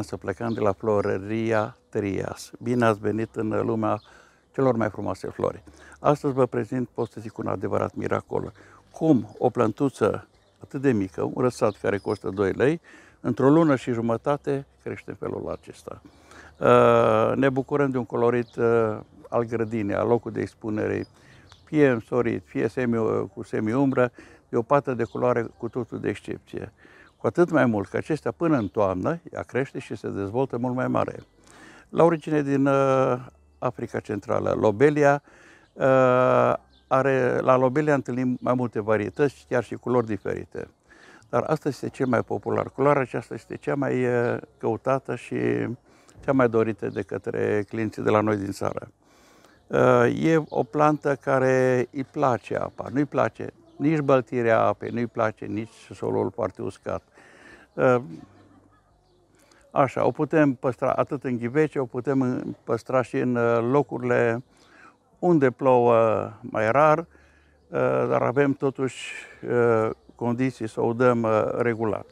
să plecând de la Florăria Trias. Bine ați venit în lumea celor mai frumoase flori. Astăzi vă prezint, pot să zic, un adevărat miracol. Cum o plantuță atât de mică, un răsat care costă 2 lei, într-o lună și jumătate crește în felul acesta. Uh, ne bucurăm de un colorit uh, al grădinii, al locului de expunere, fie însorit, fie semi, cu semi umbră, e o pată de culoare cu totul de excepție. Cu atât mai mult că acestea până în toamnă, ea crește și se dezvoltă mult mai mare. La origine din uh, Africa Centrală, lobelia uh, are, la lobelia întâlnim mai multe varietăți, chiar și culori diferite. Dar asta este cel mai popular. Culoarea aceasta este cea mai uh, căutată și cea mai dorită de către clienții de la noi din țară. Uh, e o plantă care îi place apa, nu-i place, nici băltirea apei nu-i place, nici solul foarte uscat. Ehm, așa, o putem păstra atât în ghivece, o putem păstra și în eh, locurile unde plouă mai rar, eh, dar avem totuși eh, condiții să o dăm regulat.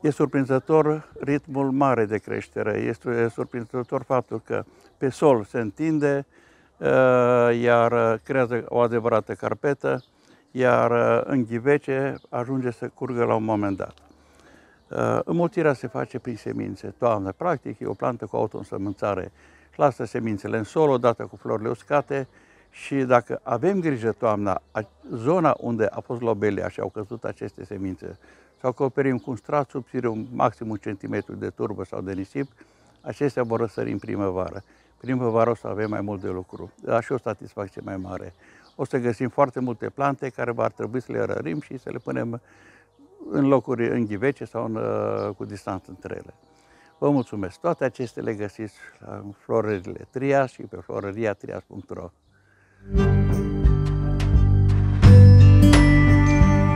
E surprinzător ritmul mare de creștere, este surprinzător faptul că pe sol se întinde, Eh, iar eh, creează o adevărată carpetă, iar eh, în ghivece ajunge să curgă la un moment dat. Înmulțirea se face prin semințe toamnă. Practic, e o plantă cu auto autoînsămânțare. Lasă semințele în sol, odată cu florile uscate și dacă avem grijă toamna, zona unde a fost lobelia și au căzut aceste semințe, sau acoperim cu un strat subțire, un maxim un centimetru de turbă sau de nisip, acestea vor răsări în primăvară primăvara o să avem mai mult de lucru, dar și o satisfacție mai mare. O să găsim foarte multe plante care va trebui să le rărim și să le punem în locuri ghivece sau în, uh, cu distanță între ele. Vă mulțumesc! Toate acestea le găsiți la florările Trias și pe floreriatrias.ro